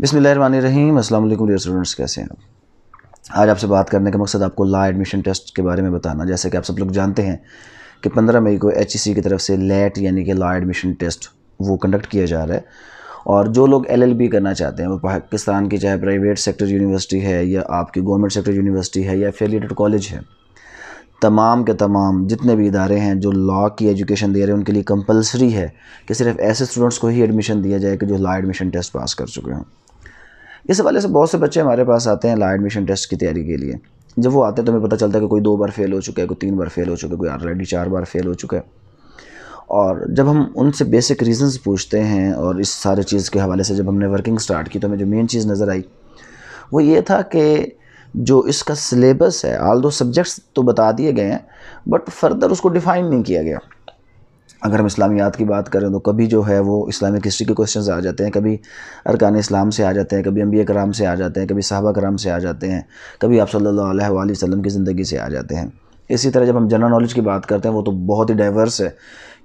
बिसमीम असल dear students कैसे हैं आज आपसे बात करने का मकसद आपको ला एडमिशन टेस्ट के बारे में बताना जैसे कि आप सब लोग जानते हैं कि 15 मई को एच की तरफ से लेट यानी कि ला एडमिशन टेस्ट वो कंडक्ट किया जा रहा है और जो लोग एलएलबी करना चाहते हैं वो पाकिस्तान की चाहे प्राइवेट सेक्टर यूनिवर्सिटी है या आपकी गवर्नमेंट सेक्टर यूनिवर्सिटी है या एफिलिएटेड कॉलेज है तमाम के तमाम जितने भी इदारे हैं जो लॉ की एजुकेशन दे रहे हैं उनके लिए कंपलसरी है कि सिर्फ ऐसे स्टूडेंट्स को ही एडमिशन दिया जाए कि जो लॉ एडमिशन टेस्ट पास कर चुके हों इस हवाले से बहुत से बच्चे हमारे पास आते हैं ला एडमिशन टेस्ट की तैयारी के लिए जब वो आते हैं तो हमें पता चलता है कि कोई दो बार फेल हो चुका है कोई तीन बार फेल हो चुका है कोई ऑलरेडी चार बार फेल हो चुका है और जब हम उनसे बेसिक रीजंस पूछते हैं और इस सारे चीज़ के हवाले से जब हमने वर्किंग स्टार्ट की तो हमें जो मेन चीज़ नज़र आई वो ये था कि जो इसका सिलेबस है आल दो सब्जेक्ट्स तो बता दिए गए हैं बट फर्दर उसको डिफ़ाइन नहीं किया गया अगर हम इस्लामियात की बात करें तो कभी जो है वो इस्लामिक हिस्ट्री के क्वेश्चंस आ जाते हैं कभी अरकान इस्लाम से आ जाते हैं कभी अम्बी कराम से आ जाते हैं कभी साहबा कराम से आ जाते हैं कभी आप सल्लल्लाहु अलैहि वसल्लम की ज़िंदगी से आ जाते हैं इसी तरह जब हम जनरल नॉलेज की बात करते हैं वो तो बहुत ही डाइवर्स है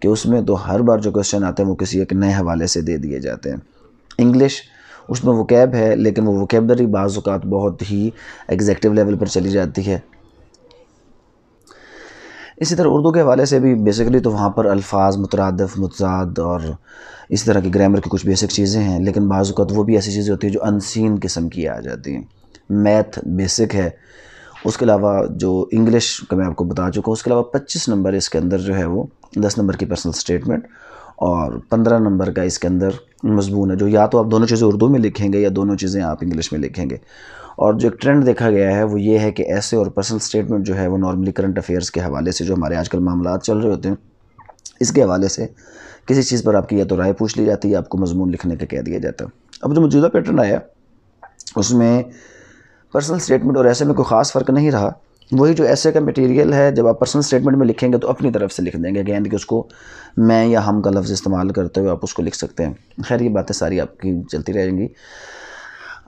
कि उसमें तो हर बार जो क्वेश्चन आते हैं वो किसी एक नए हवाले से दे दिए जाते हैं इंग्लिश उसमें वो कैब है लेकिन वो वोकेबलरी बाज़ात बहुत ही एग्जैक्टिव लेवल पर चली जाती है इसी तरह उर्दू के हवाले से भी बेसिकली तो वहाँ पर अल्फाज मुतरदफ़ मुतजाद और इस तरह के ग्रामर की कुछ बेसिक चीज़ें हैं लेकिन बाज़त तो वो भी ऐसी चीज़ें होती हैं जो अनसीन किस्म की आ जाती हैं मैथ बेसिक है उसके अलावा जो इंग्लिश का मैं आपको बता चुका हूँ उसके अलावा पच्चीस नंबर इसके अंदर जो है वो दस नंबर की पर्सनल स्टेटमेंट और पंद्रह नंबर का इसके अंदर मजमून है जो या तो आप दोनों चीज़ें उर्दू में लिखेंगे या दोनों चीज़ें आप इंग्लिश में लिखेंगे और जो एक ट्रेंड देखा गया है वो ये है कि ऐसे और पर्सनल स्टेटमेंट जो है वो नॉर्मली करंट अफेयर्स के हवाले से जो हमारे आजकल मामला चल रहे होते हैं इसके हवाले से किसी चीज़ पर आपकी या तो राय पूछ ली जाती है आपको मजमून लिखने का कह दिया जाता है अब जो मौजूदा पैटर्न आया उसमें पर्सनल स्टेटमेंट और ऐसे में कोई ख़ास फ़र्क नहीं रहा वही जो ऐसे का मटेरियल है जब आप पर्सनल स्टेटमेंट में लिखेंगे तो अपनी तरफ से लिख देंगे गेंद कि उसको मैं या हम का लफ्ज़ इस्तेमाल करते हुए आप उसको लिख सकते हैं खैर ये बातें सारी आपकी चलती रहेंगी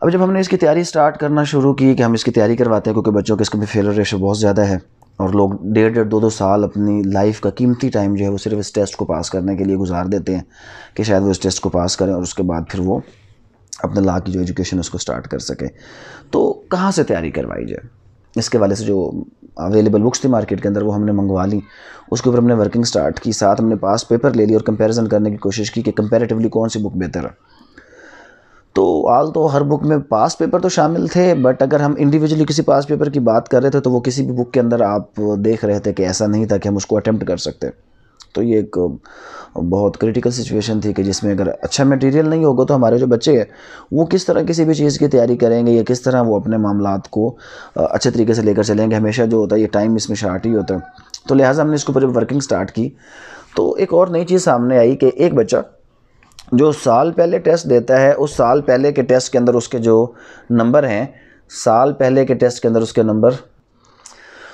अब जब हमने इसकी तैयारी स्टार्ट करना शुरू की कि हम इसकी तैयारी करवाते हैं क्योंकि बच्चों के इसके फेलर रेशो बहुत ज़्यादा है और लोग डेढ़ डेढ़ दो दो साल अपनी लाइफ का कीमती टाइम जो है वो सिर्फ इस टेस्ट को पास करने के लिए गुजार देते हैं कि शायद वो इस टेस्ट को पास करें और उसके बाद फिर वो अपने ला की जो एजुकेशन उसको स्टार्ट कर सके तो कहाँ से तैयारी करवाई जाए इसके वाले से जो अवेलेबल बुक्स थी मार्केट के अंदर वो हमने मंगवा ली उसके ऊपर हमने वर्किंग स्टार्ट की साथ हमने पास पेपर ले ली और कंपैरिजन करने की कोशिश की कि कंपैरेटिवली कौन सी बुक बेहतर है तो आल तो हर बुक में पास पेपर तो शामिल थे बट अगर हम इंडिविजुअली किसी पास पेपर की बात कर रहे थे तो वो किसी भी बुक के अंदर आप देख रहे थे कि ऐसा नहीं था कि हम उसको अटैम्प्ट कर सकते तो ये एक बहुत क्रिटिकल सिचुएशन थी कि जिसमें अगर अच्छा मटेरियल नहीं होगा तो हमारे जो बच्चे हैं वो किस तरह किसी भी चीज़ की तैयारी करेंगे या किस तरह वो अपने मामला को अच्छे तरीके से लेकर चलेंगे हमेशा जो होता है ये टाइम इसमें शार्ट ही होता है तो लिहाजा हमने इसके ऊपर जब वर्किंग स्टार्ट की तो एक और नई चीज़ सामने आई कि एक बच्चा जो साल पहले टेस्ट देता है उस साल पहले के टेस्ट के अंदर उसके जो नंबर हैं साल पहले के टेस्ट के अंदर उसके नंबर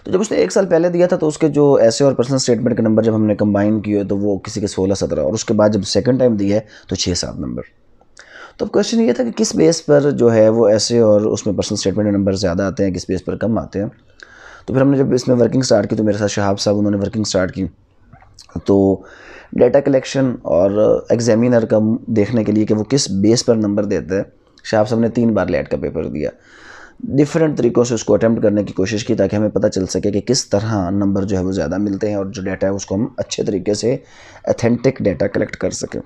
तो जब उसने एक साल पहले दिया था तो उसके जो ऐसे और पर्सनल स्टेटमेंट के नंबर जब हमने कंबाइन किए तो वो किसी के सोलह सत्रह और उसके बाद जब सेकेंड टाइम दिया है तो छः सात नंबर तो अब क्वेश्चन ये था कि किस बेस पर जो है वो ऐसे और उसमें पर्सनल स्टेटमेंट नंबर ज़्यादा आते हैं किस बेस पर कम आते हैं तो फिर हमने जब इसमें वर्किंग स्टार्ट की तो मेरे साथ शहाब साहब उन्होंने वर्किंग स्टार्ट की तो डेटा कलेक्शन और एग्जामिनर का देखने के लिए कि वो किस बेस पर नंबर देता है शाह साहब ने तीन बार लेट का पेपर दिया डिफरेंट तरीक़ों से उसको अटैम्प्ट करने की कोशिश की ताकि हमें पता चल सके कि किस तरह नंबर जो है वो ज़्यादा मिलते हैं और जो डाटा है उसको हम अच्छे तरीके से अथेंटिक डाटा कलेक्ट कर सकें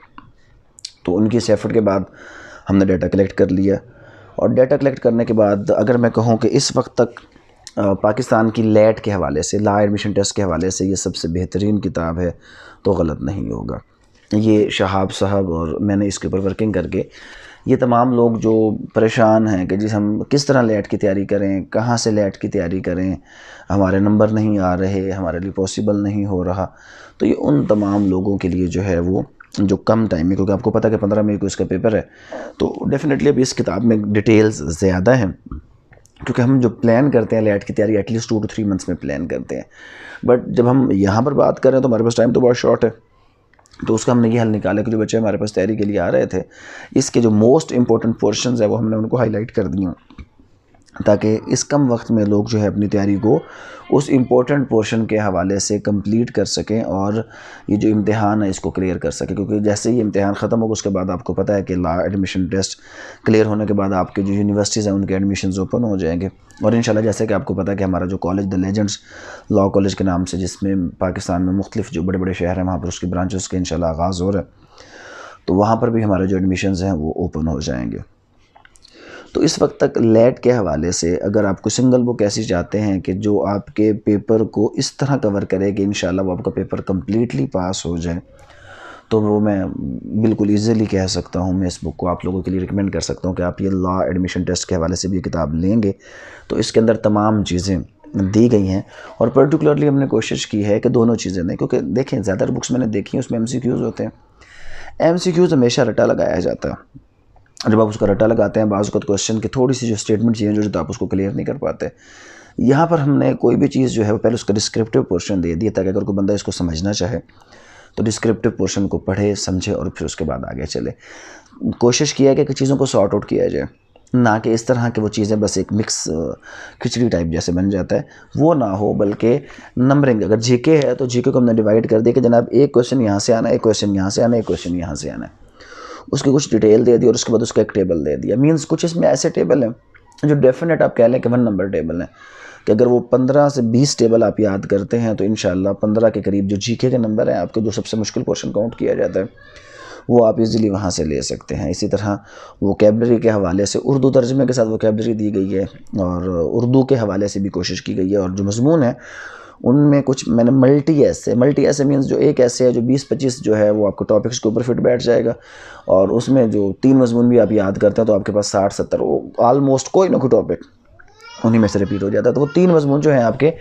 तो उनकी सेफर्ट के बाद हमने डाटा कलेक्ट कर लिया और डाटा कलेक्ट करने के बाद अगर मैं कहूँ कि इस वक्त तक पाकिस्तान की लेट के हवाले से ला एडमिशन टेस्ट के हवाले से ये सबसे बेहतरीन किताब है तो गलत नहीं होगा ये शहाब साहब और मैंने इसके ऊपर वर्किंग करके ये तमाम लोग जो परेशान हैं कि जी हम किस तरह लेट की तैयारी करें कहाँ से लेट की तैयारी करें हमारे नंबर नहीं आ रहे हमारे लिए पॉसिबल नहीं हो रहा तो ये उन तमाम लोगों के लिए जो है वो जो कम टाइम में क्योंकि आपको पता है कि पंद्रह मई को इसका पेपर है तो डेफ़िनेटली अब इस किताब में डिटेल्स ज़्यादा हैं क्योंकि हम जो प्लान करते हैं लैट की तैयारी at least two two three months में प्लान करते हैं बट जब हम यहाँ पर बात करें तो हमारे पास टाइम तो बहुत शॉर्ट है तो उसका हमने ये हल निकाला कि जो बच्चे हमारे पास तैयारी के लिए आ रहे थे इसके जो मोस्ट इंपॉर्टेंट पोर्शन है वो हमने उनको हाईलाइट कर दिए ताकि इस कम वक्त में लोग जो है अपनी तैयारी को उस इम्पोर्टेंट पोर्शन के हवाले से कंप्लीट कर सकें और ये जो इम्तहान है इसको क्लियर कर सकें क्योंकि जैसे ही इम्तहान ख़त्म होगा उसके बाद आपको पता है कि ला एडमिशन टेस्ट क्लियर होने के बाद आपके जो यूनिवर्सिटीज़ हैं उनके एडमिशन ओपन हो जाएंगे और इन जैसे कि आपको पता है कि हमारा जो college the legends law college के नाम से जिसमें पाकिस्तान में मुख्तफ जो बड़े बड़े शहर हैं वहाँ पर उसकी ब्रांचेस के इन आगाज़ हो रहा है तो वहाँ पर भी हमारे जो एडमिशन हैं वो ओपन हो जाएंगे तो इस वक्त तक लेट के हवाले से अगर आपको सिंगल बुक ऐसी चाहते हैं कि जो आपके पेपर को इस तरह कवर करे कि इन वो आपका पेपर कम्प्लीटली पास हो जाए तो वो मैं बिल्कुल ईज़िली कह सकता हूँ मैं इस बुक को आप लोगों के लिए रिकमेंड कर सकता हूँ कि आप ये लॉ एडमिशन टेस्ट के हवाले से भी ये किताब लेंगे तो इसके अंदर तमाम चीज़ें दी गई हैं और पर्टिकुलरली हमने कोशिश की है कि दोनों चीज़ें दें क्योंकि देखें ज़्यादातर बुक्स मैंने देखी हैं उसमें एम होते हैं एम हमेशा रटा लगाया जाता है जब आप उसका रटा लगाते हैं बाज़ क्वेश्चन की थोड़ी सी जो स्टेटमेंट चेंज हो जाती तो आप उसको क्लियर नहीं कर पाते यहाँ पर हमने कोई भी चीज़ जो है वो पहले उसका डिस्क्रिप्टिव पोर्शन दे दिया ताकि अगर कोई बंदा इसको समझना चाहे तो डिस्क्रिप्टिव पोर्शन को पढ़े समझे और फिर उसके बाद आगे चले कोशिश किया कि चीज़ों को सॉर्ट आउट किया जाए ना कि इस तरह की वो चीज़ें बस एक मिक्स खिचड़ी टाइप जैसे बन जाता है वो ना हो बल्कि नंबरिंग अगर जीके है तो जीके को हमने डिवाइड कर दिया कि जनाब एक क्वेश्चन यहाँ से आना एक क्वेश्चन यहाँ से आना एक क्वेश्चन यहाँ से आना है उसकी कुछ डिटेल दे दी और उसके बाद उसका एक टेबल दे दिया मीन्स कुछ इसमें ऐसे टेबल हैं जो डेफिनेट आप कह लें कि वन नंबर टेबल हैं कि अगर वो पंद्रह से बीस टेबल आप याद करते हैं तो इन पंद्रह के करीब जो जी के नंबर हैं आपके जो सबसे मुश्किल क्वेश्चन काउंट किया जाता है वो आप इजीली वहाँ से ले सकते हैं इसी तरह वोकेबलरी के हवाले से उर्दू तर्जमे के साथ वोकेबलरी दी गई है और उर्दू के हवाले से भी कोशिश की गई है और जो मजमून है उनमें कुछ मैंने मल्टी ऐसे मल्टी ऐसे मीन्स जो एक ऐसे है जो 20-25 जो है वो आपको टॉपिक्स के ऊपर फिट बैठ जाएगा और उसमें जो तीन मजमून भी आप याद करते हैं तो आपके पास साठ सत्तर वो आलमोस्ट कोई ना कोई टॉपिक उन्हीं में से रिपीट हो जाता है तो वो तीन मजमून जो हैं आपके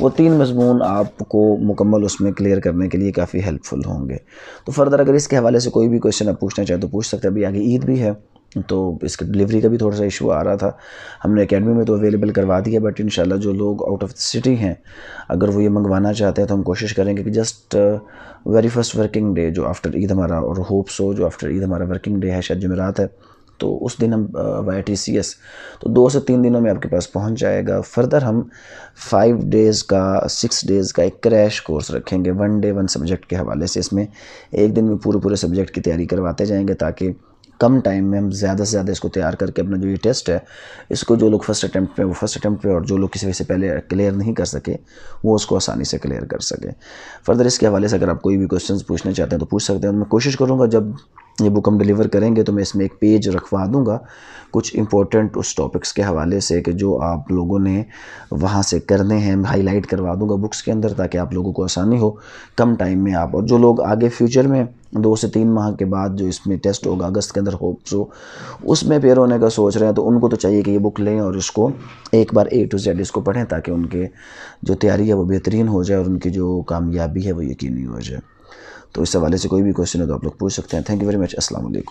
वो तीन मजमून आपको मुकम्मल उसमें क्लियर करने के लिए काफ़ी हेल्पफुल होंगे तो फर्दर अगर इसके हवाले से कोई भी क्वेश्चन आप पूछना चाहें तो पूछ सकते हैं अभी आगे ईद भी है तो इसका डिलीवरी का भी थोड़ा सा इशू आ रहा था हमने अकेडमी में तो अवेलेबल करवा दिया बट इन जो लोग आउट ऑफ द सिटी हैं अगर वो ये मंगवाना चाहते हैं तो हम कोशिश करेंगे कि just very first working day जो आफ्टर ईद हमारा और होप सो जो आफ्टर ईद हमारा वर्किंग डे है शायद जमेरात है तो उस दिन हम वाई टी सी एस तो दो से तीन दिनों में आपके पास पहुंच जाएगा फर्दर हम फाइव डेज़ का सिक्स डेज़ का एक क्रैश कोर्स रखेंगे वन डे वन सब्जेक्ट के हवाले से इसमें एक दिन में पूरे पूरे सब्जेक्ट की तैयारी करवाते जाएंगे ताकि कम टाइम में हम ज़्यादा से ज़्यादा इसको तैयार करके अपना जो ये टेस्ट है इसको जो लोग फर्स्ट अटैम्प्ट वो फर्स्ट अटैम्प्ट और जो लोग किसी वजह से पहले क्लियर नहीं कर सके वो उसको आसानी से क्लियर कर सके फर्दर इसके हवाले से अगर आप कोई भी क्वेश्चन पूछना चाहते हैं तो पूछ सकते हैं मैं कोशिश करूँगा जब ये बुक हम डिलीवर करेंगे तो मैं इसमें एक पेज रखवा दूँगा कुछ इंपॉर्टेंट उस टॉपिक्स के हवाले से कि जो आप लोगों ने वहाँ से करने हैं हाईलाइट करवा दूँगा बुक्स के अंदर ताकि आप लोगों को आसानी हो कम टाइम में आप और जो लोग आगे फ्यूचर में दो से तीन माह के बाद जो इसमें टेस्ट होगा अगस्त के अंदर होप्स हो उसमें पेयर होने का सोच रहे हैं तो उनको तो चाहिए कि ये बुक लें और इसको एक बार ए टू जेड इसको पढ़ें ताकि उनके जो तैयारी है वो बेहतरीन हो जाए और उनकी जो कामयाबी है वो यकीनी हो जाए तो इस हवाले से कोई भी क्वेश्चन हो तो आप लोग पूछ सकते हैं थैंक यू वेरी मच असल